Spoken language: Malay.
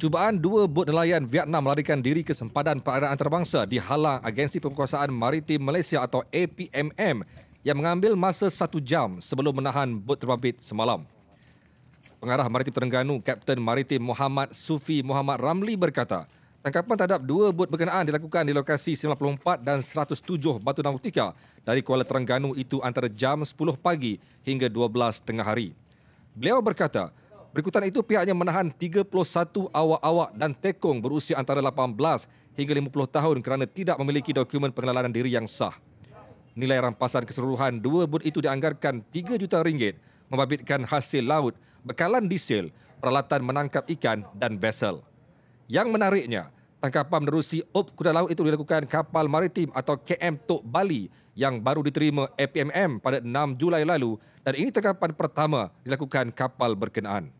Cubaan dua bot nelayan Vietnam melarikan diri ke sempadan perairan antarabangsa dihalang agensi penguasaan maritim Malaysia atau APMM yang mengambil masa satu jam sebelum menahan bot terbabit semalam. Pengarah Maritim Terengganu, Kapten Maritim Muhammad Sufi Muhammad Ramli berkata, tangkapan terhadap dua bot berkenaan dilakukan di lokasi 94 dan 107 Batu Nautika dari Kuala Terengganu itu antara jam 10 pagi hingga 12 tengah hari. Beliau berkata, Berikutan itu pihaknya menahan 31 awak-awak dan tekong berusia antara 18 hingga 50 tahun kerana tidak memiliki dokumen pengenalan diri yang sah. Nilai rampasan keseluruhan dua bot itu dianggarkan 3 juta ringgit membabitkan hasil laut, bekalan diesel, peralatan menangkap ikan dan vessel. Yang menariknya, tangkapan menerusi op kuda laut itu dilakukan kapal maritim atau KM Tok Bali yang baru diterima APMM pada 6 Julai lalu dan ini tangkapan pertama dilakukan kapal berkenaan.